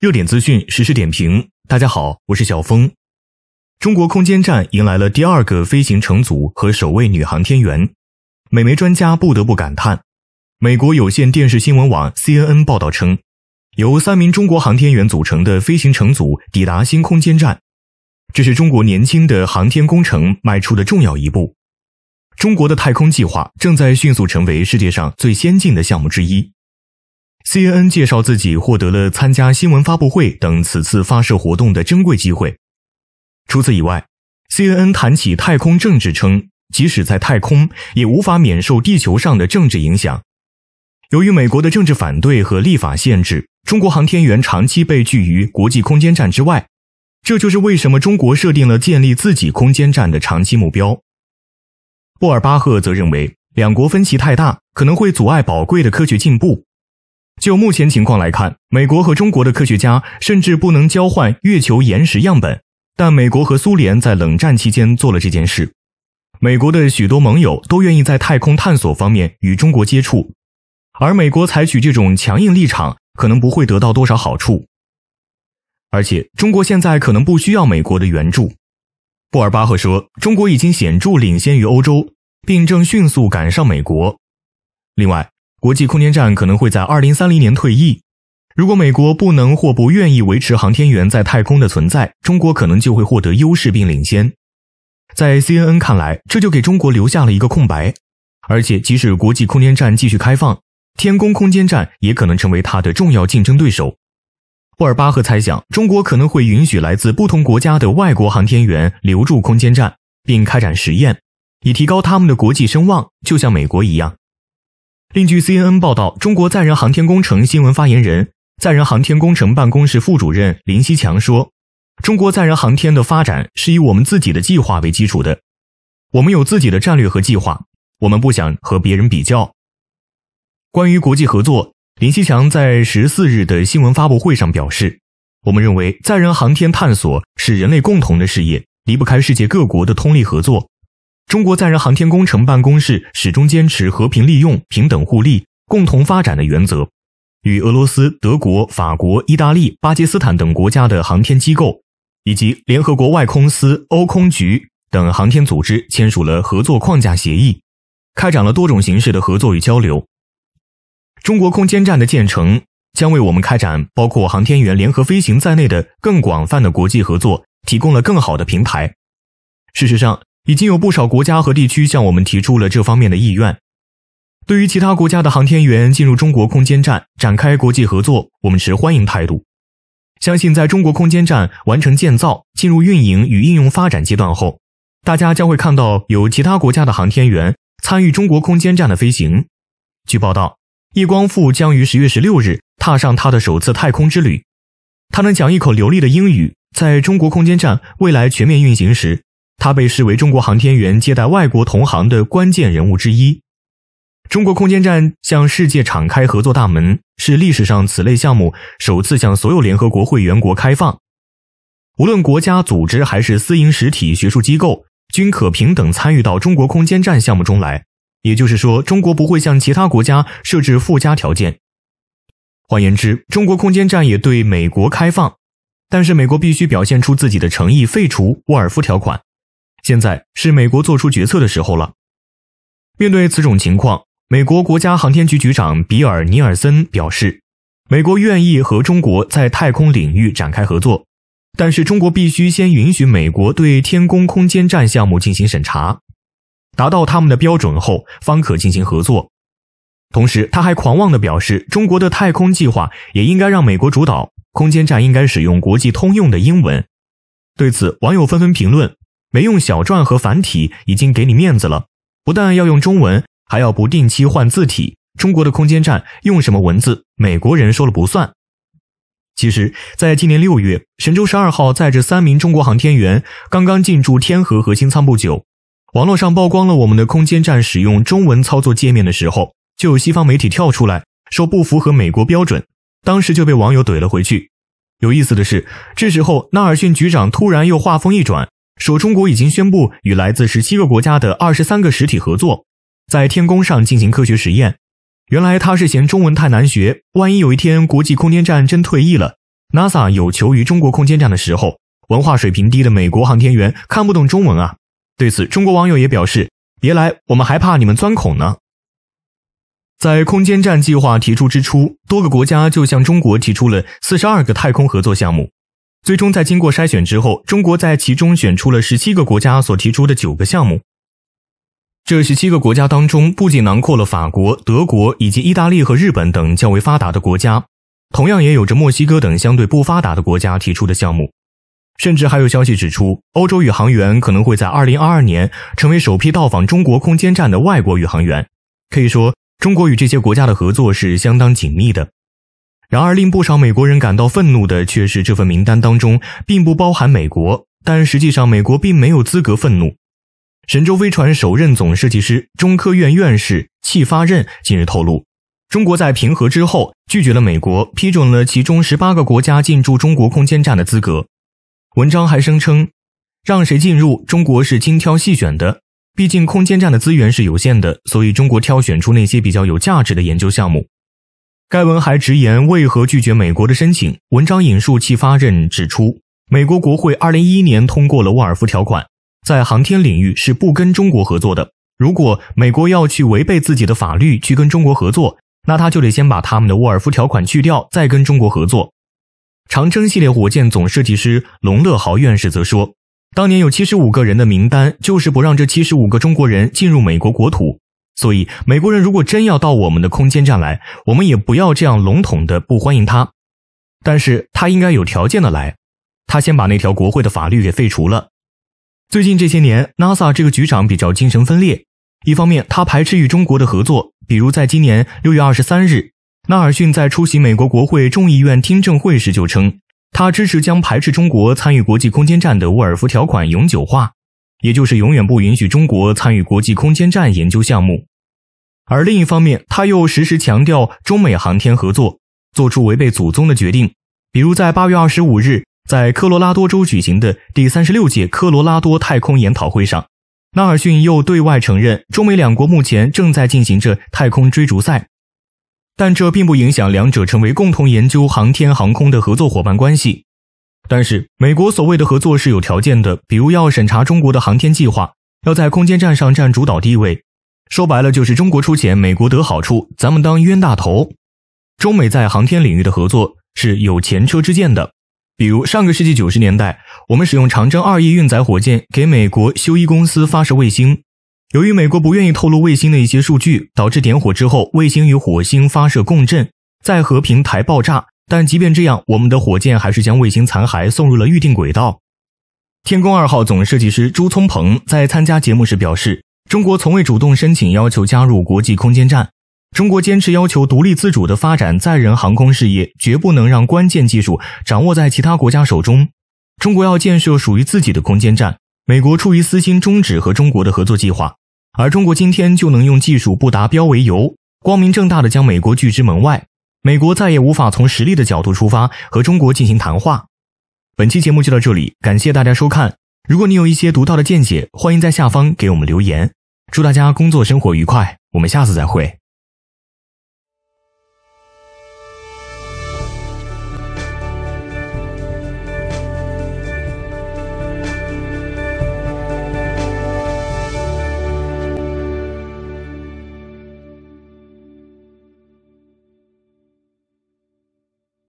热点资讯实时点评，大家好，我是小峰。中国空间站迎来了第二个飞行乘组和首位女航天员，美媒专家不得不感叹。美国有线电视新闻网 CNN 报道称，由三名中国航天员组成的飞行乘组抵达新空间站，这是中国年轻的航天工程迈出的重要一步。中国的太空计划正在迅速成为世界上最先进的项目之一。CNN 介绍自己获得了参加新闻发布会等此次发射活动的珍贵机会。除此以外，CNN 谈起太空政治称，即使在太空，也无法免受地球上的政治影响。由于美国的政治反对和立法限制，中国航天员长期被拒于国际空间站之外。这就是为什么中国设定了建立自己空间站的长期目标。布尔巴赫则认为，两国分歧太大，可能会阻碍宝贵的科学进步。就目前情况来看，美国和中国的科学家甚至不能交换月球岩石样本。但美国和苏联在冷战期间做了这件事。美国的许多盟友都愿意在太空探索方面与中国接触，而美国采取这种强硬立场可能不会得到多少好处。而且，中国现在可能不需要美国的援助。布尔巴赫说：“中国已经显著领先于欧洲，并正迅速赶上美国。”另外。国际空间站可能会在2030年退役。如果美国不能或不愿意维持航天员在太空的存在，中国可能就会获得优势并领先。在 CNN 看来，这就给中国留下了一个空白。而且，即使国际空间站继续开放，天宫空间站也可能成为它的重要竞争对手。霍尔巴赫猜想，中国可能会允许来自不同国家的外国航天员留住空间站，并开展实验，以提高他们的国际声望，就像美国一样。另据 CNN 报道，中国载人航天工程新闻发言人、载人航天工程办公室副主任林希强说：“中国载人航天的发展是以我们自己的计划为基础的，我们有自己的战略和计划，我们不想和别人比较。”关于国际合作，林希强在十四日的新闻发布会上表示：“我们认为载人航天探索是人类共同的事业，离不开世界各国的通力合作。”中国载人航天工程办公室始终坚持和平利用、平等互利、共同发展的原则，与俄罗斯、德国、法国、意大利、巴基斯坦等国家的航天机构，以及联合国外空司、欧空局等航天组织签署了合作框架协议，开展了多种形式的合作与交流。中国空间站的建成将为我们开展包括航天员联合飞行在内的更广泛的国际合作提供了更好的平台。事实上，已经有不少国家和地区向我们提出了这方面的意愿。对于其他国家的航天员进入中国空间站展开国际合作，我们持欢迎态度。相信在中国空间站完成建造、进入运营与应用发展阶段后，大家将会看到有其他国家的航天员参与中国空间站的飞行。据报道，叶光富将于十月十六日踏上他的首次太空之旅。他能讲一口流利的英语，在中国空间站未来全面运行时。他被视为中国航天员接待外国同行的关键人物之一。中国空间站向世界敞开合作大门，是历史上此类项目首次向所有联合国会员国开放。无论国家、组织还是私营实体、学术机构，均可平等参与到中国空间站项目中来。也就是说，中国不会向其他国家设置附加条件。换言之，中国空间站也对美国开放，但是美国必须表现出自己的诚意，废除沃尔夫条款。现在是美国做出决策的时候了。面对此种情况，美国国家航天局局长比尔·尼尔森表示，美国愿意和中国在太空领域展开合作，但是中国必须先允许美国对天宫空间站项目进行审查，达到他们的标准后方可进行合作。同时，他还狂妄地表示，中国的太空计划也应该让美国主导，空间站应该使用国际通用的英文。对此，网友纷纷评论。没用小篆和繁体，已经给你面子了。不但要用中文，还要不定期换字体。中国的空间站用什么文字，美国人说了不算。其实，在今年六月，神舟十二号载着三名中国航天员刚刚进驻天河核心舱不久，网络上曝光了我们的空间站使用中文操作界面的时候，就有西方媒体跳出来说不符合美国标准，当时就被网友怼了回去。有意思的是，这时候纳尔逊局长突然又话锋一转。说中国已经宣布与来自十七个国家的二十三个实体合作，在天宫上进行科学实验。原来他是嫌中文太难学，万一有一天国际空间站真退役了，NASA 有求于中国空间站的时候，文化水平低的美国航天员看不懂中文啊。对此，中国网友也表示：别来，我们还怕你们钻孔呢。在空间站计划提出之初，多个国家就向中国提出了四十二个太空合作项目。最终，在经过筛选之后，中国在其中选出了十七个国家所提出的九个项目。这十七个国家当中，不仅囊括了法国、德国以及意大利和日本等较为发达的国家，同样也有着墨西哥等相对不发达的国家提出的项目。甚至还有消息指出，欧洲宇航员可能会在二零二二年成为首批到访中国空间站的外国宇航员。可以说，中国与这些国家的合作是相当紧密的。然而，令不少美国人感到愤怒的却是这份名单当中并不包含美国。但实际上，美国并没有资格愤怒。神舟飞船首任总设计师、中科院院士戚发轫近日透露，中国在平和之后拒绝了美国批准了其中十八个国家进驻中国空间站的资格。文章还声称，让谁进入中国是精挑细选的，毕竟空间站的资源是有限的，所以中国挑选出那些比较有价值的研究项目。该文还直言为何拒绝美国的申请。文章引述戚发轫指出，美国国会2011年通过了沃尔夫条款，在航天领域是不跟中国合作的。如果美国要去违背自己的法律去跟中国合作，那他就得先把他们的沃尔夫条款去掉，再跟中国合作。长征系列火箭总设计师龙乐豪院士则说，当年有75个人的名单，就是不让这75个中国人进入美国国土。所以，美国人如果真要到我们的空间站来，我们也不要这样笼统的不欢迎他，但是他应该有条件的来，他先把那条国会的法律给废除了。最近这些年，NASA 这个局长比较精神分裂，一方面他排斥与中国的合作，比如在今年六月二十三日，纳尔逊在出席美国国会众议院听证会时就称，他支持将排斥中国参与国际空间站的沃尔夫条款永久化，也就是永远不允许中国参与国际空间站研究项目。而另一方面，他又时时强调中美航天合作，做出违背祖宗的决定。比如在八月二十五日，在科罗拉多州举行的第三十六届科罗拉多太空研讨会上，纳尔逊又对外承认，中美两国目前正在进行着太空追逐赛。但这并不影响两者成为共同研究航天航空的合作伙伴关系。但是，美国所谓的合作是有条件的，比如要审查中国的航天计划，要在空间站上占主导地位。说白了就是中国出钱，美国得好处，咱们当冤大头。中美在航天领域的合作是有前车之鉴的，比如上个世纪九十年代，我们使用长征二 E 运载火箭给美国修一公司发射卫星，由于美国不愿意透露卫星的一些数据，导致点火之后卫星与火星发射共振，在和平台爆炸。但即便这样，我们的火箭还是将卫星残骸送入了预定轨道。天宫二号总设计师朱聪鹏在参加节目时表示。中国从未主动申请要求加入国际空间站，中国坚持要求独立自主的发展载人航空事业，绝不能让关键技术掌握在其他国家手中。中国要建设属于自己的空间站，美国出于私心终止和中国的合作计划，而中国今天就能用技术不达标为由，光明正大的将美国拒之门外，美国再也无法从实力的角度出发和中国进行谈话。本期节目就到这里，感谢大家收看。如果你有一些独到的见解，欢迎在下方给我们留言。祝大家工作生活愉快，我们下次再会。